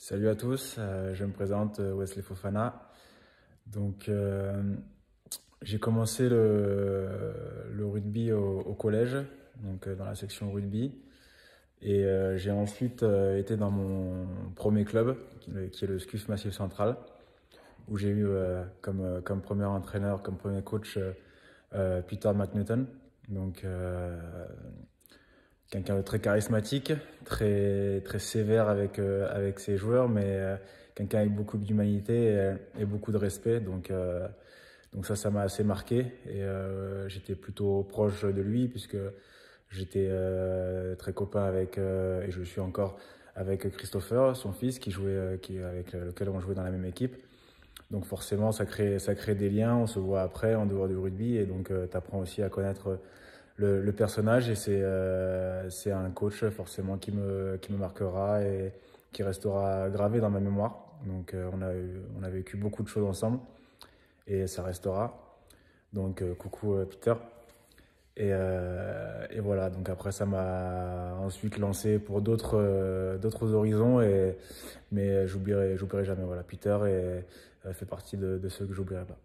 Salut à tous, euh, je me présente euh, Wesley Fofana. Donc, euh, j'ai commencé le, rugby au, collège, donc dans la section rugby. Et j'ai ensuite été dans mon premier club, qui, est le SCUF Massif Central, où j'ai eu comme, premier entraîneur, comme premier coach, Peter McNaughton. Donc, quelqu'un de très charismatique, très, très sévère avec, euh, avec ses joueurs, mais euh, quelqu'un avec beaucoup d'humanité et, euh, beaucoup de respect. Donc, donc ça, ça m'a assez marqué. Et j'étais plutôt proche de lui, puisque j'étais très copain avec, et je suis encore, avec Christopher, son fils, qui jouait, qui, avec lequel on jouait dans la même équipe. Donc forcément, ça crée, ça crée des liens, on se voit après en dehors du rugby, et donc tu apprends aussi à connaître le, personnage et c'est euh, c'est un coach forcément qui me, qui me marquera et qui restera gravé dans ma mémoire. Donc euh, on, a on a vécu beaucoup de choses ensemble et ça restera. Donc euh, coucou Peter. Et, et, voilà, donc après ça m'a ensuite lancé pour d'autres d'autres horizons, et, mais j'oublierai jamais. Voilà, Peter et, fait partie de, de ceux que j'oublierai pas.